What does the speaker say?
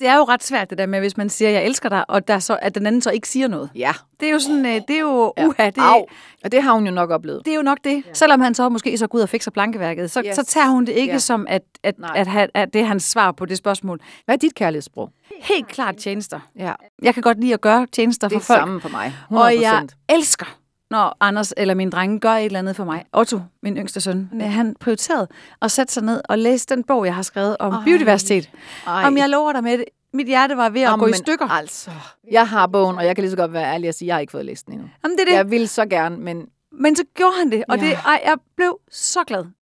det er jo ret svært det der med, hvis man siger, jeg elsker dig, og der så, at den anden så ikke siger noget. Ja. Det er jo sådan, øh, det er jo uha. Det, Au. Og det har hun jo nok oplevet. Det er jo nok det. Ja. Selvom han så måske så går ud og fikser plankeværket, så, yes. så tager hun det ikke ja. som, at, at, at, at, at, det er hans svar på det spørgsmål. Hvad er dit kærlighedssprog? Helt klart tjenester. Ja. Jeg kan godt lide at gøre tjenester det for folk. Det er samme for mig, 100%. Og jeg elsker når Anders eller min drenge gør et eller andet for mig. Otto, min yngste søn, mm. Øh, han prioriterede at sætte sig ned og læse den bog, jeg har skrevet om Ej. biodiversitet. Ej. Om jeg lover dig med det, mit hjerte var ved at Jamen, gå i stykker. altså, jeg har bogen, og jeg kan lige så godt være ærlig og sige, at jeg har ikke fået læst den endnu. Jamen, det er det. Jeg vil så gerne, men... Men så gjorde han det, og ja. det, ej, jeg blev så glad.